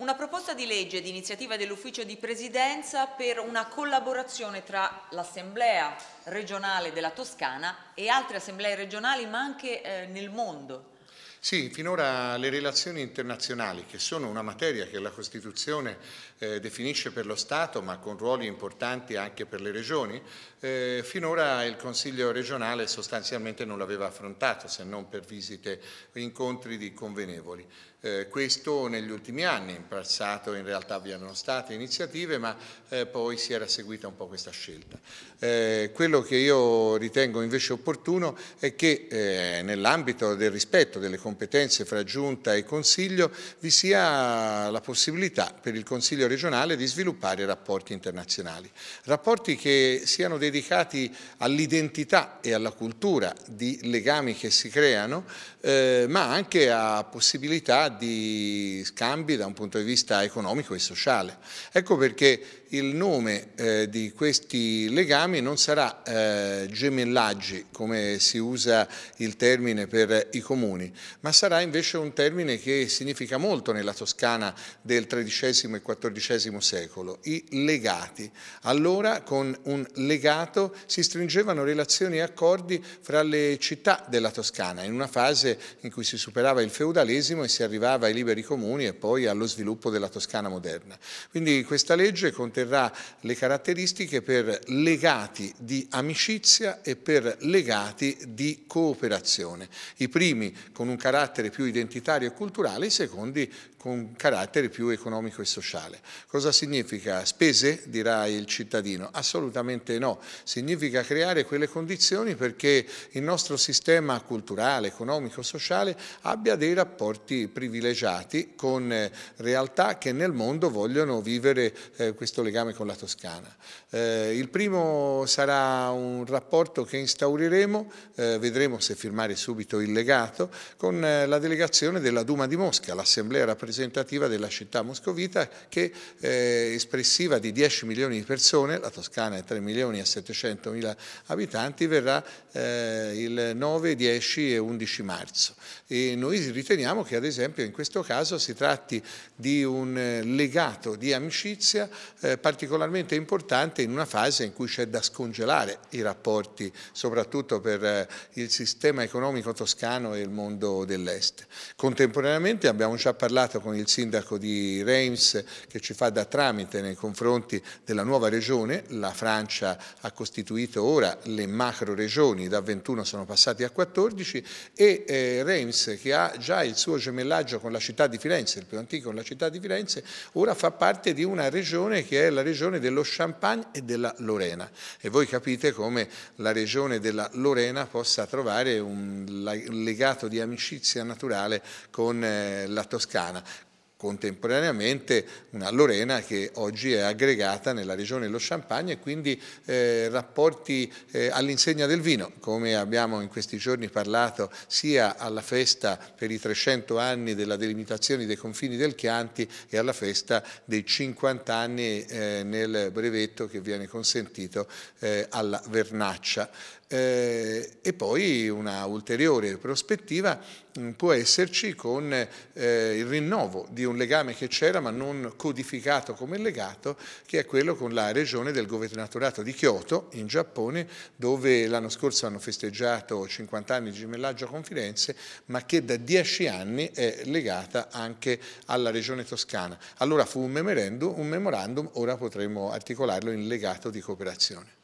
Una proposta di legge d'iniziativa dell'ufficio di presidenza per una collaborazione tra l'Assemblea regionale della Toscana e altre assemblee regionali ma anche eh, nel mondo. Sì, finora le relazioni internazionali, che sono una materia che la Costituzione eh, definisce per lo Stato, ma con ruoli importanti anche per le regioni, eh, finora il Consiglio regionale sostanzialmente non l'aveva affrontato, se non per visite e incontri di convenevoli. Eh, questo negli ultimi anni, in passato in realtà vi erano state iniziative ma eh, poi si era seguita un po' questa scelta. Eh, quello che io ritengo invece opportuno è che eh, nell'ambito del rispetto delle competenze fra Giunta e Consiglio vi sia la possibilità per il Consiglio regionale di sviluppare rapporti internazionali, rapporti che siano dedicati all'identità e alla cultura di legami che si creano eh, ma anche a possibilità di scambi da un punto di vista economico e sociale. Ecco perché il nome eh, di questi legami non sarà eh, gemellaggi, come si usa il termine per i comuni, ma sarà invece un termine che significa molto nella Toscana del XIII e XIV secolo, i legati. Allora con un legato si stringevano relazioni e accordi fra le città della Toscana, in una fase in cui si superava il feudalesimo e si arrivava arrivava ai liberi comuni e poi allo sviluppo della Toscana moderna. Quindi questa legge conterrà le caratteristiche per legati di amicizia e per legati di cooperazione. I primi con un carattere più identitario e culturale, i secondi con carattere più economico e sociale. Cosa significa? Spese, dirà il cittadino? Assolutamente no. Significa creare quelle condizioni perché il nostro sistema culturale, economico, sociale abbia dei rapporti privilegiati privilegiati con eh, realtà che nel mondo vogliono vivere eh, questo legame con la Toscana. Eh, il primo sarà un rapporto che instaureremo, vedremo se firmare subito il legato, con la delegazione della Duma di Mosca, l'assemblea rappresentativa della città moscovita che è espressiva di 10 milioni di persone, la Toscana è 3 milioni e 700 mila abitanti, verrà il 9, 10 e 11 marzo. E noi riteniamo che ad esempio che in questo caso si tratti di un eh, legato di amicizia eh, particolarmente importante in una fase in cui c'è da scongelare i rapporti, soprattutto per eh, il sistema economico toscano e il mondo dell'est. Contemporaneamente abbiamo già parlato con il sindaco di Reims che ci fa da tramite nei confronti della nuova regione, la Francia ha costituito ora le macro regioni, da 21 sono passati a 14 e Reims che ha già il suo gemellaggio villaggio con la città di Firenze, il più antico con la città di Firenze, ora fa parte di una regione che è la regione dello Champagne e della Lorena. E voi capite come la regione della Lorena possa trovare un legato di amicizia naturale con eh, la Toscana, contemporaneamente una Lorena che oggi è aggregata nella regione dello Champagne e quindi eh, rapporti eh, all'insegna del vino, come abbiamo in questi giorni parlato sia alla festa per i 300 anni della delimitazione dei confini del Chianti e alla festa dei 50 anni eh, nel brevetto che viene consentito eh, alla Vernaccia. Eh, e poi una ulteriore prospettiva mh, mm, può esserci con eh, il rinnovo di un legame che c'era ma non codificato come legato, che è quello con la regione del governatorato di Kyoto in Giappone, dove l'anno scorso hanno festeggiato 50 anni di gemellaggio con Firenze, ma che da 10 anni è legata anche alla regione toscana. Allora fu un memorandum, un memorandum ora potremmo articolarlo in legato di cooperazione.